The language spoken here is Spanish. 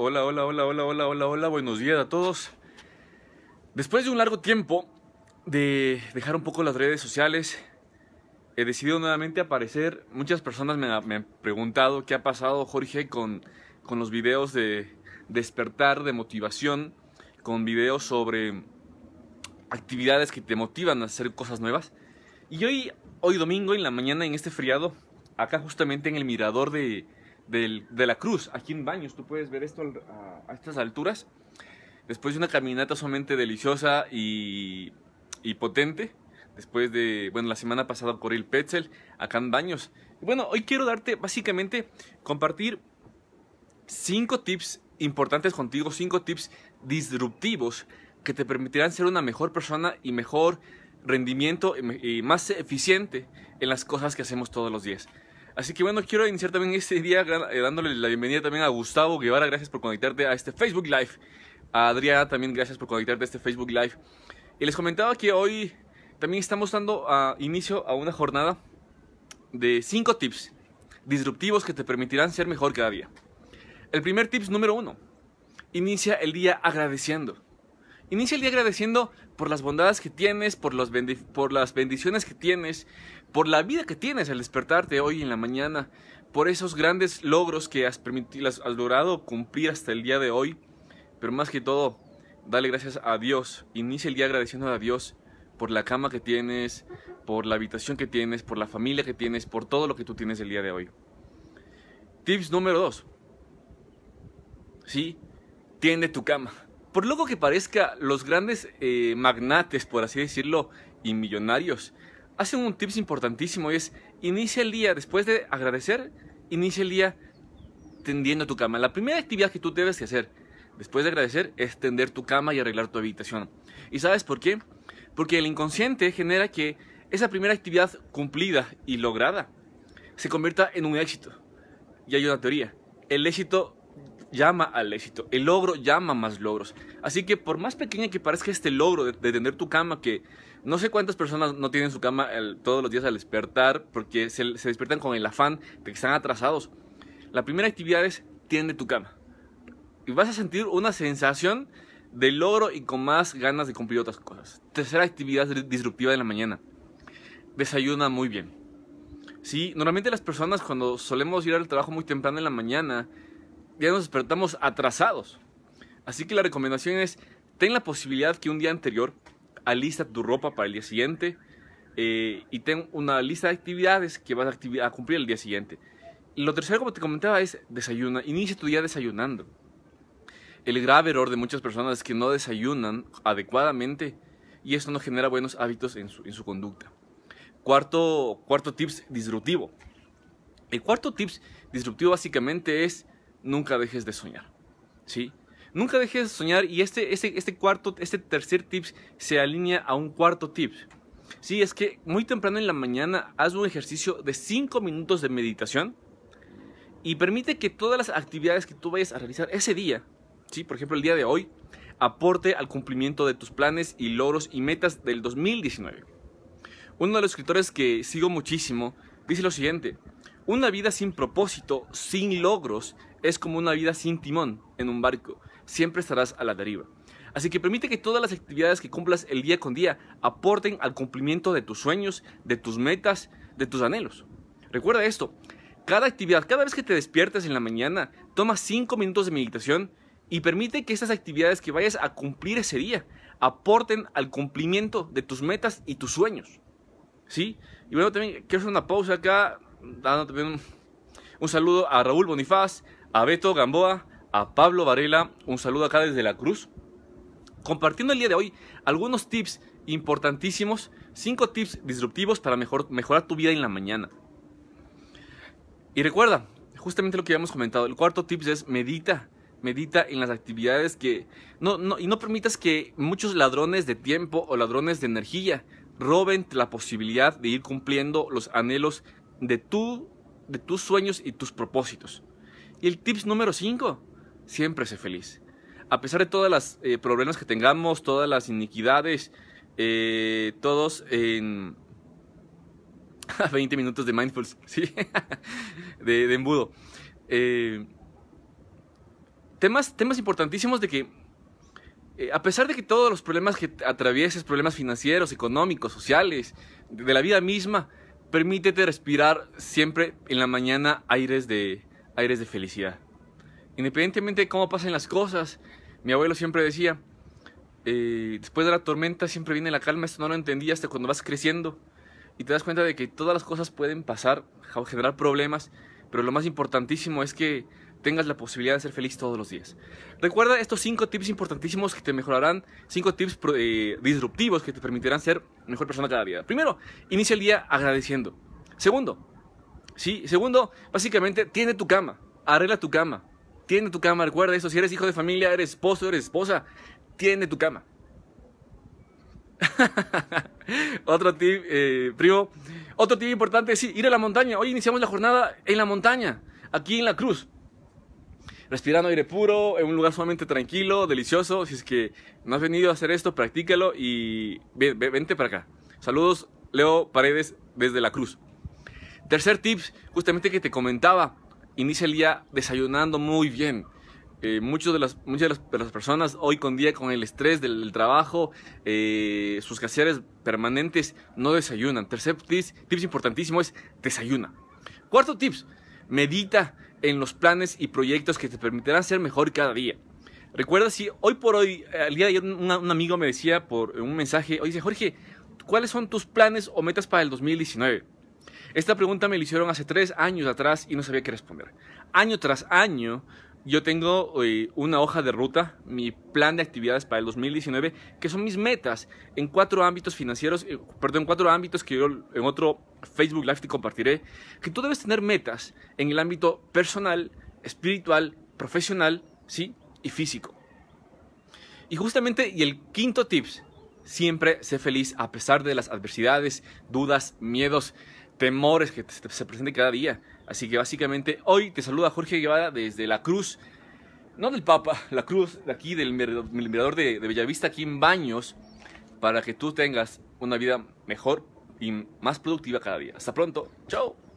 Hola, hola, hola, hola, hola, hola, buenos días a todos. Después de un largo tiempo de dejar un poco las redes sociales, he decidido nuevamente aparecer. Muchas personas me, han preguntado qué ha pasado, Jorge, con, con los videos de despertar, de motivación, con videos sobre actividades que te motivan a hacer cosas nuevas. Y hoy, hoy domingo en la mañana, en este friado, acá justamente en el mirador de, de la cruz, aquí en Baños, tú puedes ver esto a, estas alturas. Después de una caminata sumamente deliciosa y, potente, después de, bueno, la semana pasada correr el Petzel, acá en Baños. bueno, hoy quiero darte, básicamente, compartir cinco tips importantes contigo, cinco tips disruptivos que te permitirán ser una mejor persona y mejor rendimiento y más eficiente en las cosas que hacemos todos los días. Así que bueno, quiero iniciar también este día eh, dándole la bienvenida también a Gustavo Guevara, gracias por conectarte a este Facebook Live. A Adriana también, gracias por conectarte a este Facebook Live. Y les comentaba que hoy también estamos dando a ah, inicio a una jornada de 5 tips disruptivos que te permitirán ser mejor cada día. El primer tips número uno, inicia el día agradeciendo. Inicia el día agradeciendo por las bondades que tienes, por, los por las bendiciones que tienes, por la vida que tienes al despertarte hoy en la mañana, por esos grandes logros que has, permitido, has logrado cumplir hasta el día de hoy. Pero más que todo, dale gracias a Dios. Inicia el día agradeciendo a Dios por la cama que tienes, por la habitación que tienes, por la familia que tienes, por todo lo que tú tienes el día de hoy. Tips número 2. Sí, tiende tu cama. Por lo que parezca, los grandes eh, magnates, por así decirlo, y millonarios, hacen un tips importantísimo y es, inicia el día, después de agradecer, inicia el día tendiendo tu cama. La primera actividad que tú debes de hacer después de agradecer es tender tu cama y arreglar tu habitación. ¿Y sabes por qué? Porque el inconsciente genera que esa primera actividad cumplida y lograda se convierta en un éxito. Y hay una teoría. El éxito llama al éxito. El logro llama más logros. Así que por más pequeña que parezca este logro de, tener tu cama, que no sé cuántas personas no tienen su cama todos los días al despertar, porque se, despiertan con el afán de que están atrasados. La primera actividad es tiende tu cama. Y vas a sentir una sensación de logro y con más ganas de cumplir otras cosas. Tercera actividad disruptiva de la mañana. Desayuna muy bien. Sí, normalmente las personas cuando solemos ir al trabajo muy temprano en la mañana, ya nos despertamos atrasados. Así que la recomendación es, ten la posibilidad que un día anterior alista tu ropa para el día siguiente eh, y ten una lista de actividades que vas a, cumplir el día siguiente. Lo tercero, como te comentaba, es desayuna. Inicia tu día desayunando. El grave error de muchas personas es que no desayunan adecuadamente y esto no genera buenos hábitos en su, en su conducta. Cuarto, cuarto tips disruptivo. El cuarto tips disruptivo básicamente es nunca dejes de soñar. ¿Sí? Nunca dejes de soñar y este, este, este, cuarto, este tercer tip se alinea a un cuarto tip. Sí, es que muy temprano en la mañana haz un ejercicio de 5 minutos de meditación y permite que todas las actividades que tú vayas a realizar ese día, ¿sí? por ejemplo el día de hoy, aporte al cumplimiento de tus planes y logros y metas del 2019. Uno de los escritores que sigo muchísimo dice lo siguiente, una vida sin propósito, sin logros, es como una vida sin timón en un barco. Siempre estarás a la deriva. Así que permite que todas las actividades que cumplas el día con día aporten al cumplimiento de tus sueños, de tus metas, de tus anhelos. Recuerda esto, cada actividad, cada vez que te despiertas en la mañana, toma 5 minutos de meditación y permite que estas actividades que vayas a cumplir ese día aporten al cumplimiento de tus metas y tus sueños. ¿Sí? Y bueno, también quiero hacer una pausa acá también un, saludo a Raúl Bonifaz, a Beto Gamboa, a Pablo Varela, un saludo acá desde La Cruz, compartiendo el día de hoy algunos tips importantísimos, cinco tips disruptivos para mejorar tu vida en la mañana. Y recuerda, justamente lo que habíamos comentado, el cuarto tip es medita, medita en las actividades que... no, y no permitas que muchos ladrones de tiempo o ladrones de energía roben la posibilidad de ir cumpliendo los anhelos de, de tus sueños y tus propósitos. Y el tips número 5, siempre sé feliz. A pesar de todos los eh, problemas que tengamos, todas las iniquidades, eh, todos en 20 minutos de mindfulness, ¿sí? de, embudo. Eh, temas, temas importantísimos de que, a pesar de que todos los problemas que atravieses, problemas financieros, económicos, sociales, de la vida misma, Permítete respirar siempre en la mañana aires de, aires de felicidad. Independientemente de cómo pasen las cosas, mi abuelo siempre decía, eh, después de la tormenta siempre viene la calma, esto no lo entendí hasta cuando vas creciendo y te das cuenta de que todas las cosas pueden pasar, generar problemas, pero lo más importantísimo es que tengas la posibilidad de ser feliz todos los días. Recuerda estos cinco tips importantísimos que te mejorarán, Cinco tips eh, disruptivos que te permitirán ser mejor persona cada día. Primero, inicia el día agradeciendo. Segundo, sí, segundo, básicamente tiene tu cama, arregla tu cama. Tiene tu cama, recuerda eso, si eres hijo de familia, eres esposo, eres esposa, tiene tu cama. otro tip, eh, primo. Otro tip importante es ir a la montaña. Hoy iniciamos la jornada en la montaña, aquí en la cruz respirando aire puro, en un lugar sumamente tranquilo, delicioso. Si es que no has venido a hacer esto, practícalo y vente para acá. Saludos, Leo Paredes desde La Cruz. Tercer tips, justamente que te comentaba, inicia el día desayunando muy bien. Eh, muchos de las, muchas de las, personas hoy con día con el estrés del, trabajo, eh, sus caseres permanentes, no desayunan. Tercer tips, tips importantísimo es desayuna. Cuarto tips, medita en los planes y proyectos que te permitirán ser mejor cada día. Recuerda si hoy por hoy, eh, al día de ayer un, amigo me decía por eh, un mensaje, hoy dice, Jorge, ¿cuáles son tus planes o metas para el 2019? Esta pregunta me la hicieron hace tres años atrás y no sabía qué responder. Año tras año yo tengo eh, una hoja de ruta, mi plan de actividades para el 2019, que son mis metas en cuatro ámbitos financieros, eh, perdón, en cuatro ámbitos que yo en otro Facebook Live te compartiré, que tú debes tener metas en el ámbito personal, espiritual, profesional, ¿sí? Y físico. Y justamente, y el quinto tips, siempre sé feliz a pesar de las adversidades, dudas, miedos, temores que se presenten cada día Así que básicamente hoy te saluda Jorge Guevara desde la cruz, no del Papa, la cruz de aquí del mirador de, de Bellavista, aquí en Baños, para que tú tengas una vida mejor y más productiva cada día. Hasta pronto, chao.